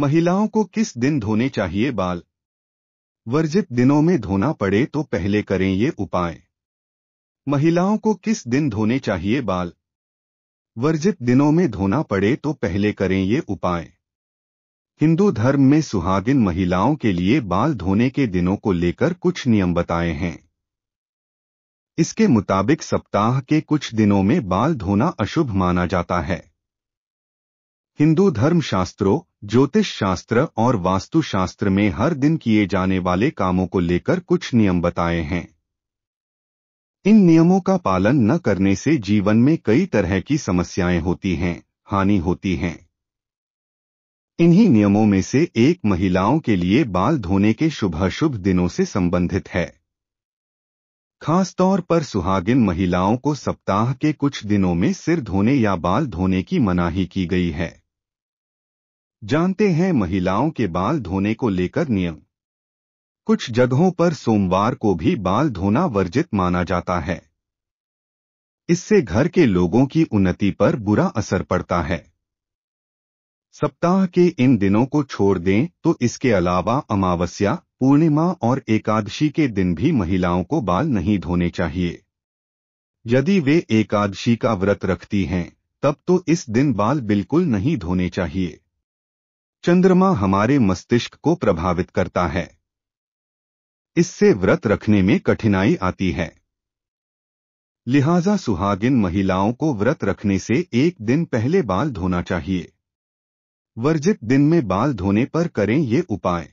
महिलाओं को किस दिन धोने चाहिए बाल वर्जित दिनों में धोना पड़े तो पहले करें ये उपाय महिलाओं को किस दिन धोने चाहिए बाल वर्जित दिनों में धोना पड़े तो पहले करें ये उपाय हिंदू धर्म में सुहागिन महिलाओं के लिए बाल धोने के दिनों को लेकर कुछ नियम बताए हैं इसके मुताबिक सप्ताह के कुछ दिनों में बाल धोना अशुभ माना जाता है हिंदू धर्म शास्त्रों ज्योतिष शास्त्र और वास्तु शास्त्र में हर दिन किए जाने वाले कामों को लेकर कुछ नियम बताए हैं इन नियमों का पालन न करने से जीवन में कई तरह की समस्याएं होती हैं हानि होती हैं इन्हीं नियमों में से एक महिलाओं के लिए बाल धोने के शुभाशुभ दिनों से संबंधित है खासतौर पर सुहागिन महिलाओं को सप्ताह के कुछ दिनों में सिर धोने या बाल धोने की मनाही की गई है जानते हैं महिलाओं के बाल धोने को लेकर नियम कुछ जगहों पर सोमवार को भी बाल धोना वर्जित माना जाता है इससे घर के लोगों की उन्नति पर बुरा असर पड़ता है सप्ताह के इन दिनों को छोड़ दें तो इसके अलावा अमावस्या पूर्णिमा और एकादशी के दिन भी महिलाओं को बाल नहीं धोने चाहिए यदि वे एकादशी का व्रत रखती हैं तब तो इस दिन बाल बिल्कुल नहीं धोने चाहिए चंद्रमा हमारे मस्तिष्क को प्रभावित करता है इससे व्रत रखने में कठिनाई आती है लिहाजा सुहागिन महिलाओं को व्रत रखने से एक दिन पहले बाल धोना चाहिए वर्जित दिन में बाल धोने पर करें ये उपाय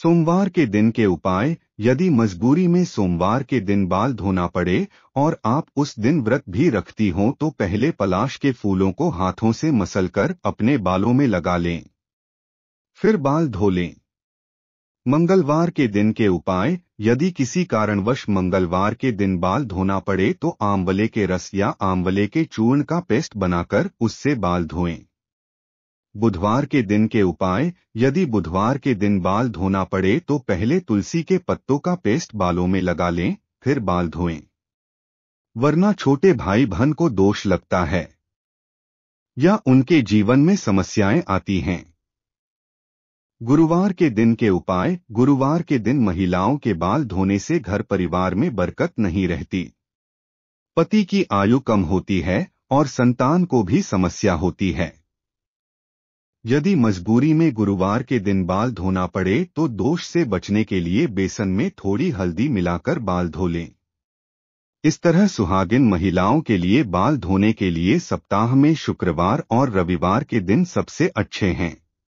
सोमवार के दिन के उपाय यदि मजबूरी में सोमवार के दिन बाल धोना पड़े और आप उस दिन व्रत भी रखती हो तो पहले पलाश के फूलों को हाथों से मसलकर अपने बालों में लगा लें फिर बाल धो लें मंगलवार के दिन के उपाय यदि किसी कारणवश मंगलवार के दिन बाल धोना पड़े तो आंवले के रस या आंवले के चूर्ण का पेस्ट बनाकर उससे बाल धोएं बुधवार के दिन के उपाय यदि बुधवार के दिन बाल धोना पड़े तो पहले तुलसी के पत्तों का पेस्ट बालों में लगा लें फिर बाल धोएं वरना छोटे भाई बहन को दोष लगता है या उनके जीवन में समस्याएं आती हैं गुरुवार के दिन के उपाय गुरुवार के दिन महिलाओं के बाल धोने से घर परिवार में बरकत नहीं रहती पति की आयु कम होती है और संतान को भी समस्या होती है यदि मजबूरी में गुरुवार के दिन बाल धोना पड़े तो दोष से बचने के लिए बेसन में थोड़ी हल्दी मिलाकर बाल धो लें इस तरह सुहागिन महिलाओं के लिए बाल धोने के लिए सप्ताह में शुक्रवार और रविवार के दिन सबसे अच्छे हैं